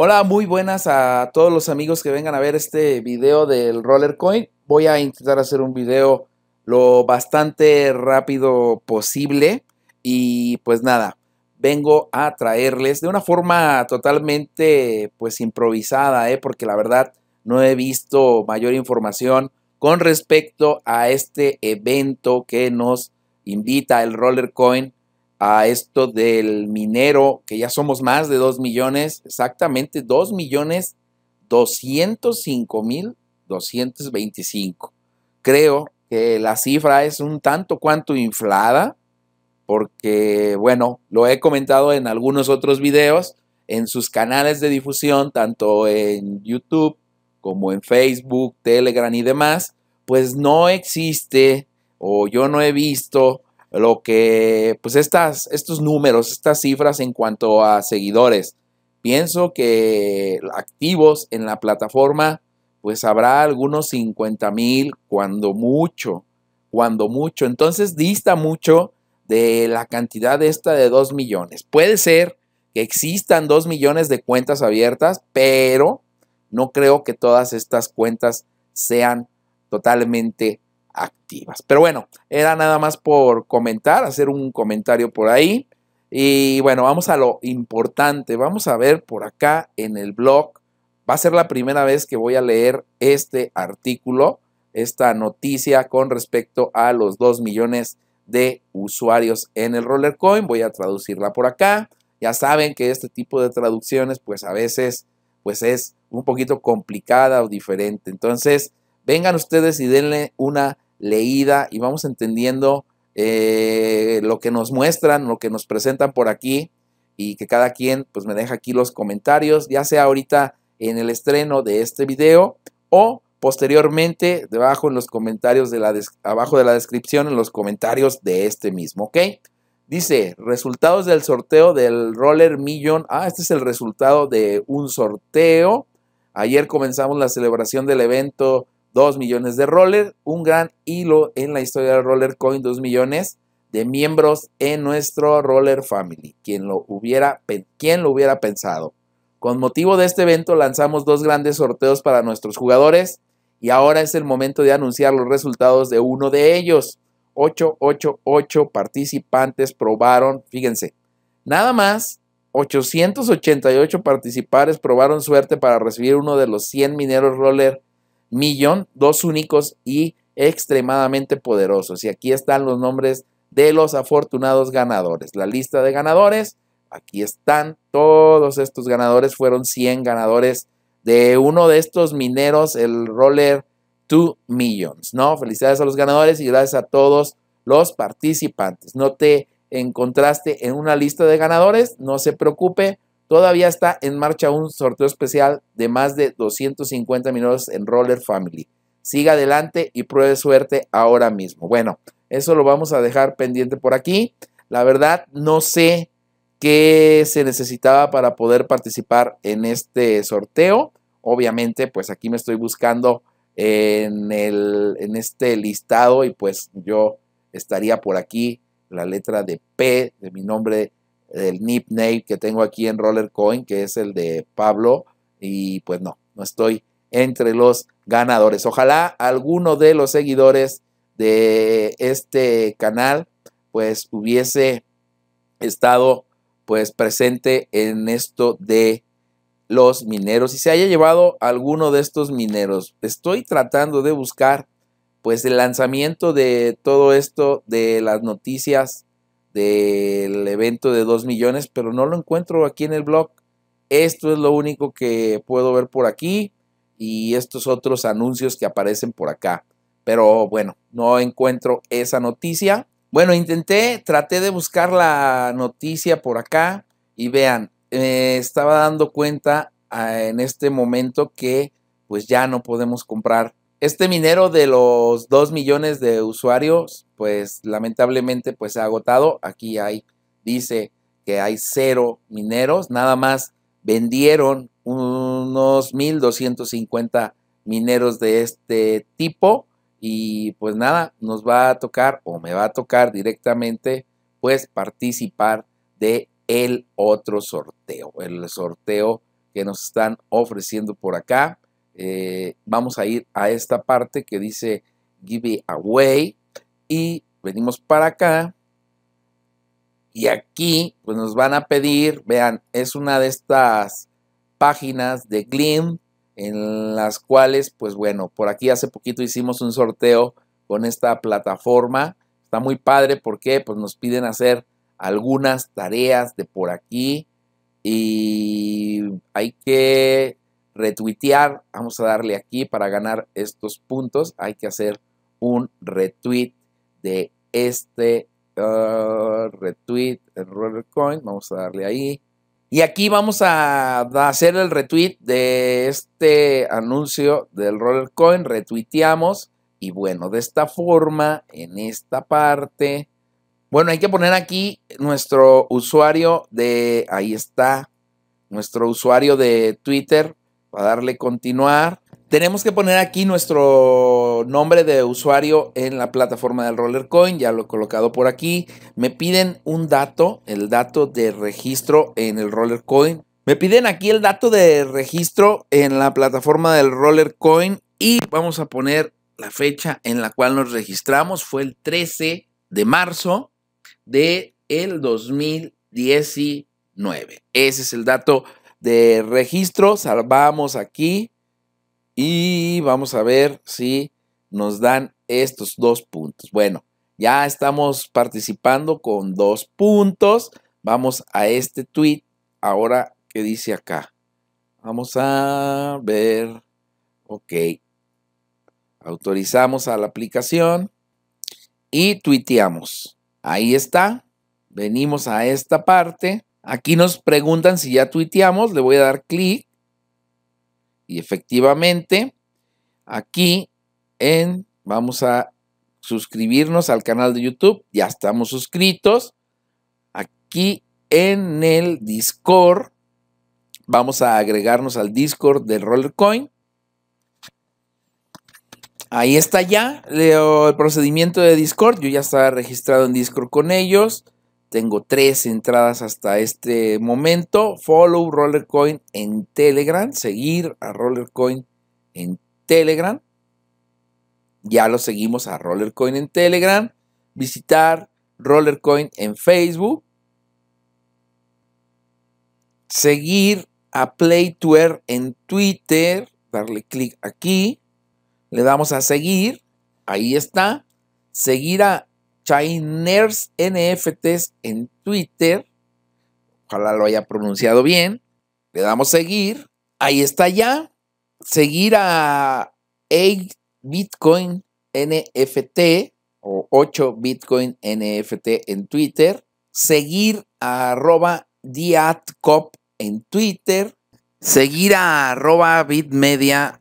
Hola, muy buenas a todos los amigos que vengan a ver este video del Rollercoin. Voy a intentar hacer un video lo bastante rápido posible y pues nada, vengo a traerles de una forma totalmente pues improvisada, ¿eh? porque la verdad no he visto mayor información con respecto a este evento que nos invita el Rollercoin a esto del minero, que ya somos más de 2 millones, exactamente 2 millones 205 mil 225. Creo que la cifra es un tanto cuanto inflada, porque, bueno, lo he comentado en algunos otros videos, en sus canales de difusión, tanto en YouTube como en Facebook, Telegram y demás, pues no existe o yo no he visto lo que, pues estas, estos números, estas cifras en cuanto a seguidores. Pienso que activos en la plataforma, pues habrá algunos 50 mil, cuando mucho, cuando mucho. Entonces dista mucho de la cantidad esta de 2 millones. Puede ser que existan 2 millones de cuentas abiertas, pero no creo que todas estas cuentas sean totalmente activas. Pero bueno, era nada más por comentar, hacer un comentario por ahí. Y bueno, vamos a lo importante. Vamos a ver por acá en el blog. Va a ser la primera vez que voy a leer este artículo, esta noticia con respecto a los 2 millones de usuarios en el Rollercoin. Voy a traducirla por acá. Ya saben que este tipo de traducciones pues a veces pues es un poquito complicada o diferente. Entonces, vengan ustedes y denle una leída y vamos entendiendo eh, lo que nos muestran, lo que nos presentan por aquí y que cada quien pues me deja aquí los comentarios, ya sea ahorita en el estreno de este video o posteriormente debajo en los comentarios de la abajo de la descripción en los comentarios de este mismo, ¿ok? Dice, resultados del sorteo del Roller Million. Ah, este es el resultado de un sorteo. Ayer comenzamos la celebración del evento 2 millones de roller, un gran hilo en la historia de Coin, 2 millones de miembros en nuestro Roller Family. ¿Quién lo hubiera, lo hubiera pensado? Con motivo de este evento lanzamos dos grandes sorteos para nuestros jugadores y ahora es el momento de anunciar los resultados de uno de ellos. 888 participantes probaron, fíjense, nada más 888 participantes probaron suerte para recibir uno de los 100 mineros roller millón, dos únicos y extremadamente poderosos. Y aquí están los nombres de los afortunados ganadores. La lista de ganadores, aquí están todos estos ganadores, fueron 100 ganadores de uno de estos mineros, el Roller 2 Millions, ¿no? Felicidades a los ganadores y gracias a todos los participantes. No te encontraste en una lista de ganadores, no se preocupe, Todavía está en marcha un sorteo especial de más de 250 minutos en Roller Family. Siga adelante y pruebe suerte ahora mismo. Bueno, eso lo vamos a dejar pendiente por aquí. La verdad, no sé qué se necesitaba para poder participar en este sorteo. Obviamente, pues aquí me estoy buscando en, el, en este listado y pues yo estaría por aquí la letra de P de mi nombre el nickname que tengo aquí en Rollercoin, que es el de Pablo, y pues no, no estoy entre los ganadores. Ojalá alguno de los seguidores de este canal pues hubiese estado pues presente en esto de los mineros y se haya llevado alguno de estos mineros. Estoy tratando de buscar pues el lanzamiento de todo esto de las noticias del evento de 2 millones, pero no lo encuentro aquí en el blog. Esto es lo único que puedo ver por aquí y estos otros anuncios que aparecen por acá. Pero bueno, no encuentro esa noticia. Bueno, intenté, traté de buscar la noticia por acá y vean, estaba dando cuenta ah, en este momento que pues ya no podemos comprar este minero de los 2 millones de usuarios, pues lamentablemente pues se ha agotado. Aquí hay, dice que hay cero mineros, nada más vendieron unos 1.250 mineros de este tipo y pues nada, nos va a tocar o me va a tocar directamente pues participar de el otro sorteo, el sorteo que nos están ofreciendo por acá. Eh, vamos a ir a esta parte que dice give away y venimos para acá y aquí pues nos van a pedir, vean, es una de estas páginas de Glim en las cuales pues bueno, por aquí hace poquito hicimos un sorteo con esta plataforma. Está muy padre porque pues nos piden hacer algunas tareas de por aquí y hay que retuitear. Vamos a darle aquí para ganar estos puntos. Hay que hacer un retweet de este ah, retweet retweet roller Rollercoin. Vamos a darle ahí. Y aquí vamos a hacer el retweet de este anuncio del Rollercoin. Retuiteamos. Y bueno, de esta forma, en esta parte. Bueno, hay que poner aquí nuestro usuario de. Ahí está. Nuestro usuario de Twitter para darle continuar. Tenemos que poner aquí nuestro nombre de usuario en la plataforma del Rollercoin, ya lo he colocado por aquí. Me piden un dato, el dato de registro en el Rollercoin. Me piden aquí el dato de registro en la plataforma del Rollercoin y vamos a poner la fecha en la cual nos registramos. Fue el 13 de marzo de el 2019. Ese es el dato de registro, salvamos aquí y vamos a ver si nos dan estos dos puntos. Bueno, ya estamos participando con dos puntos. Vamos a este tweet ahora que dice acá. Vamos a ver. Ok. Autorizamos a la aplicación y tuiteamos. Ahí está. Venimos a esta parte Aquí nos preguntan si ya tuiteamos, le voy a dar clic y efectivamente aquí en vamos a suscribirnos al canal de YouTube, ya estamos suscritos. Aquí en el Discord vamos a agregarnos al Discord de Rollercoin. Ahí está ya el procedimiento de Discord. Yo ya estaba registrado en Discord con ellos. Tengo tres entradas hasta este momento. Follow Rollercoin en Telegram. Seguir a Rollercoin en Telegram. Ya lo seguimos a Rollercoin en Telegram. Visitar Rollercoin en Facebook. Seguir a PlayTuer en Twitter. Darle clic aquí. Le damos a seguir. Ahí está. Seguir a Chainers NFTs en Twitter. Ojalá lo haya pronunciado bien. Le damos seguir. Ahí está ya. Seguir a 8 Bitcoin NFT o 8 Bitcoin NFT en Twitter. Seguir a arroba diatcop en Twitter. Seguir a arroba bitmedia-io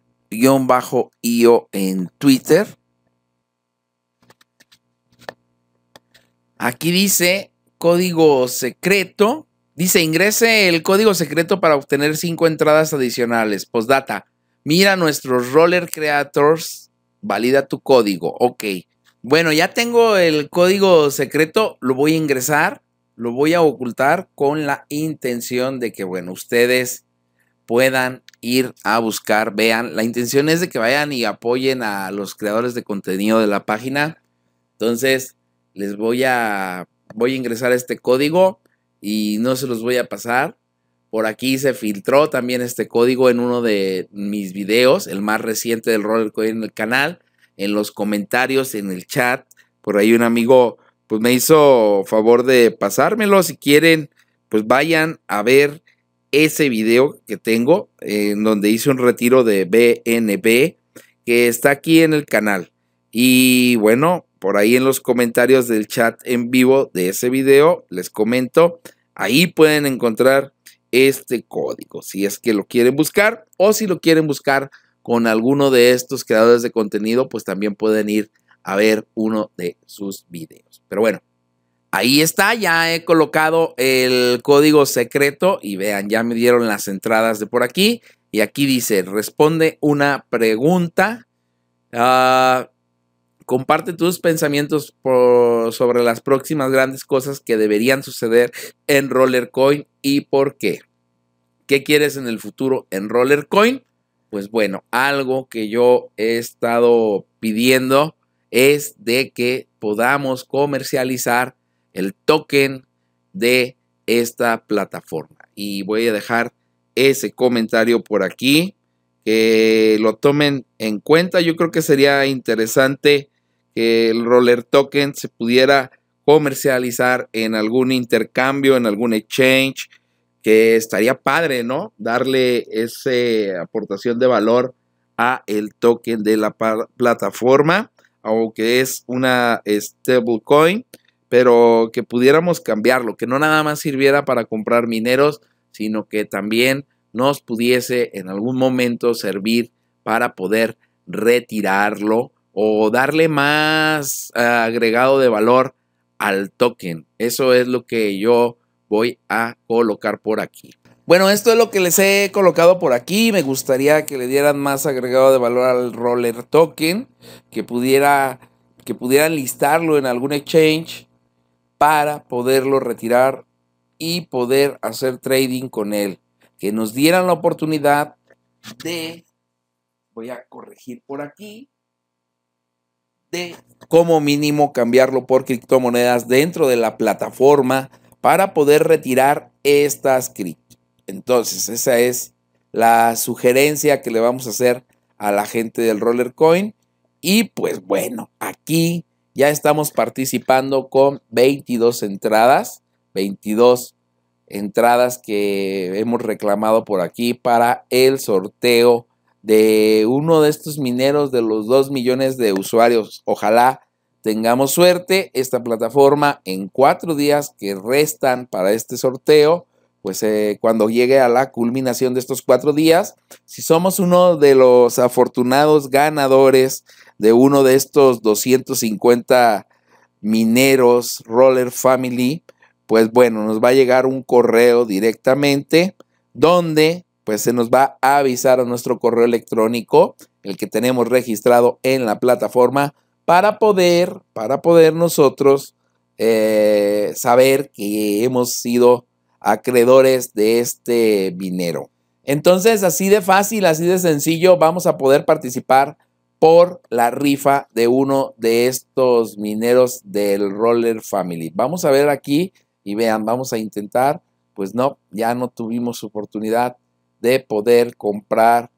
en Twitter Aquí dice código secreto. Dice, ingrese el código secreto para obtener cinco entradas adicionales. Postdata, mira nuestros roller creators, valida tu código. Ok. Bueno, ya tengo el código secreto, lo voy a ingresar, lo voy a ocultar con la intención de que, bueno, ustedes puedan ir a buscar, vean. La intención es de que vayan y apoyen a los creadores de contenido de la página. Entonces, les voy a, voy a ingresar este código y no se los voy a pasar. Por aquí se filtró también este código en uno de mis videos, el más reciente del code en el canal, en los comentarios, en el chat. Por ahí un amigo pues me hizo favor de pasármelo. Si quieren, pues vayan a ver ese video que tengo en donde hice un retiro de BNB que está aquí en el canal. Y bueno, por ahí en los comentarios del chat en vivo de ese video, les comento, ahí pueden encontrar este código, si es que lo quieren buscar o si lo quieren buscar con alguno de estos creadores de contenido, pues también pueden ir a ver uno de sus videos. Pero bueno, ahí está, ya he colocado el código secreto y vean, ya me dieron las entradas de por aquí y aquí dice, responde una pregunta. Ah, Comparte tus pensamientos sobre las próximas grandes cosas que deberían suceder en Rollercoin y por qué. ¿Qué quieres en el futuro en Rollercoin? Pues bueno, algo que yo he estado pidiendo es de que podamos comercializar el token de esta plataforma. Y voy a dejar ese comentario por aquí, que lo tomen en cuenta. Yo creo que sería interesante que el roller token se pudiera comercializar en algún intercambio, en algún exchange, que estaría padre, ¿no? Darle esa aportación de valor a el token de la plataforma, aunque es una stablecoin, pero que pudiéramos cambiarlo, que no nada más sirviera para comprar mineros, sino que también nos pudiese en algún momento servir para poder retirarlo o darle más ah, agregado de valor al token. Eso es lo que yo voy a colocar por aquí. Bueno, esto es lo que les he colocado por aquí. Me gustaría que le dieran más agregado de valor al roller token, que pudiera que pudieran listarlo en algún exchange para poderlo retirar y poder hacer trading con él, que nos dieran la oportunidad de voy a corregir por aquí como mínimo cambiarlo por criptomonedas dentro de la plataforma para poder retirar estas cripto. Entonces, esa es la sugerencia que le vamos a hacer a la gente del Rollercoin. Y pues bueno, aquí ya estamos participando con 22 entradas, 22 entradas que hemos reclamado por aquí para el sorteo de uno de estos mineros de los 2 millones de usuarios. Ojalá tengamos suerte. Esta plataforma en cuatro días que restan para este sorteo, pues eh, cuando llegue a la culminación de estos cuatro días, si somos uno de los afortunados ganadores de uno de estos 250 mineros Roller Family, pues bueno, nos va a llegar un correo directamente donde pues se nos va a avisar a nuestro correo electrónico, el que tenemos registrado en la plataforma, para poder, para poder nosotros eh, saber que hemos sido acreedores de este dinero. Entonces, así de fácil, así de sencillo, vamos a poder participar por la rifa de uno de estos mineros del Roller Family. Vamos a ver aquí y vean, vamos a intentar. Pues no, ya no tuvimos oportunidad de poder comprar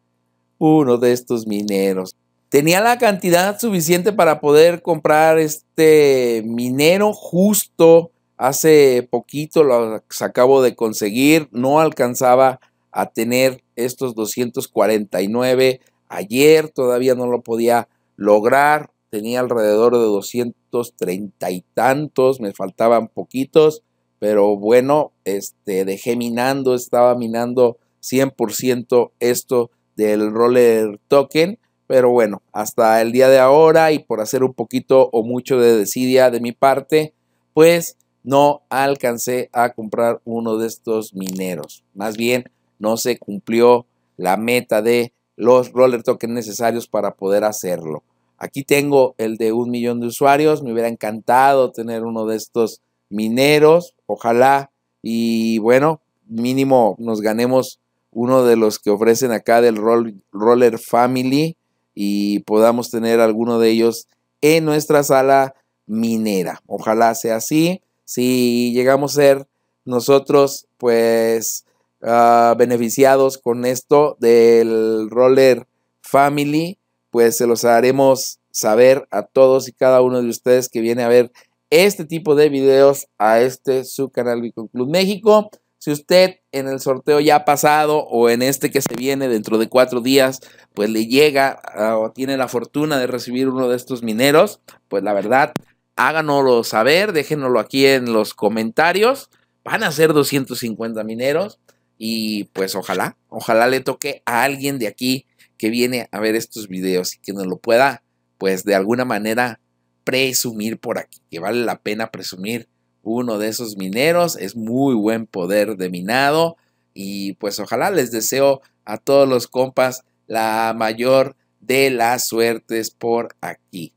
uno de estos mineros. Tenía la cantidad suficiente para poder comprar este minero justo. Hace poquito lo acabo de conseguir. No alcanzaba a tener estos 249. Ayer todavía no lo podía lograr. Tenía alrededor de 230 y tantos. Me faltaban poquitos. Pero bueno, este, dejé minando. Estaba minando 100% esto del roller token. Pero bueno, hasta el día de ahora y por hacer un poquito o mucho de desidia de mi parte, pues no alcancé a comprar uno de estos mineros. Más bien, no se cumplió la meta de los roller tokens necesarios para poder hacerlo. Aquí tengo el de un millón de usuarios. Me hubiera encantado tener uno de estos mineros. Ojalá. Y bueno, mínimo nos ganemos uno de los que ofrecen acá del Roller Family y podamos tener alguno de ellos en nuestra sala minera. Ojalá sea así. Si llegamos a ser nosotros, pues, ah, beneficiados con esto del Roller Family, pues se los haremos saber a todos y cada uno de ustedes que viene a ver este tipo de videos a este su canal Club México. Si usted en el sorteo ya pasado o en este que se viene dentro de cuatro días, pues le llega ah, o tiene la fortuna de recibir uno de estos mineros, pues la verdad, háganoslo saber, déjenoslo aquí en los comentarios. Van a ser 250 mineros y pues ojalá, ojalá le toque a alguien de aquí que viene a ver estos videos y que nos lo pueda, pues de alguna manera presumir por aquí, que vale la pena presumir uno de esos mineros. Es muy buen poder de minado. Y pues ojalá les deseo a todos los compas la mayor de las suertes por aquí.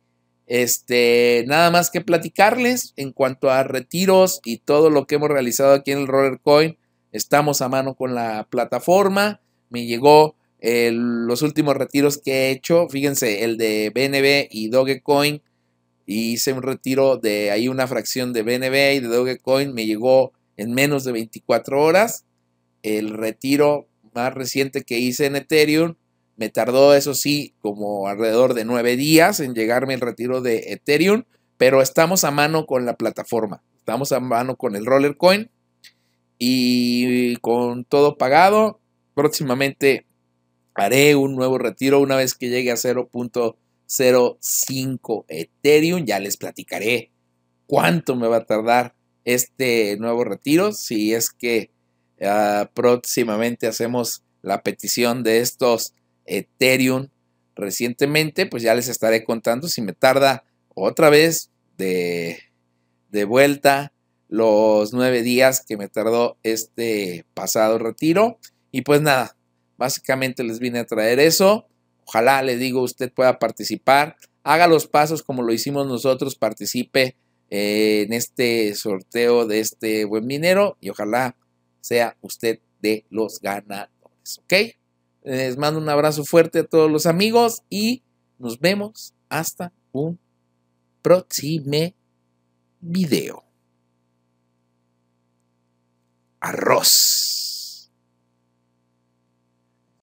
Este, nada más que platicarles en cuanto a retiros y todo lo que hemos realizado aquí en el Roller Coin. Estamos a mano con la plataforma. Me llegó eh, los últimos retiros que he hecho. Fíjense, el de BNB y Dogecoin y hice un retiro de ahí una fracción de BNB y de Dogecoin, me llegó en menos de 24 horas. El retiro más reciente que hice en Ethereum me tardó, eso sí, como alrededor de nueve días en llegarme el retiro de Ethereum, pero estamos a mano con la plataforma, estamos a mano con el Rollercoin y con todo pagado. Próximamente haré un nuevo retiro una vez que llegue a 0. 05 Ethereum. Ya les platicaré cuánto me va a tardar este nuevo retiro. Si es que ah, próximamente hacemos la petición de estos Ethereum recientemente, pues ya les estaré contando si me tarda otra vez de, de vuelta los nueve días que me tardó este pasado retiro. Y pues nada, básicamente les vine a traer eso. Ojalá, le digo, usted pueda participar. Haga los pasos como lo hicimos nosotros, participe eh, en este sorteo de este buen minero y ojalá sea usted de los ganadores, ¿ok? Les mando un abrazo fuerte a todos los amigos y nos vemos hasta un próximo video. Arroz.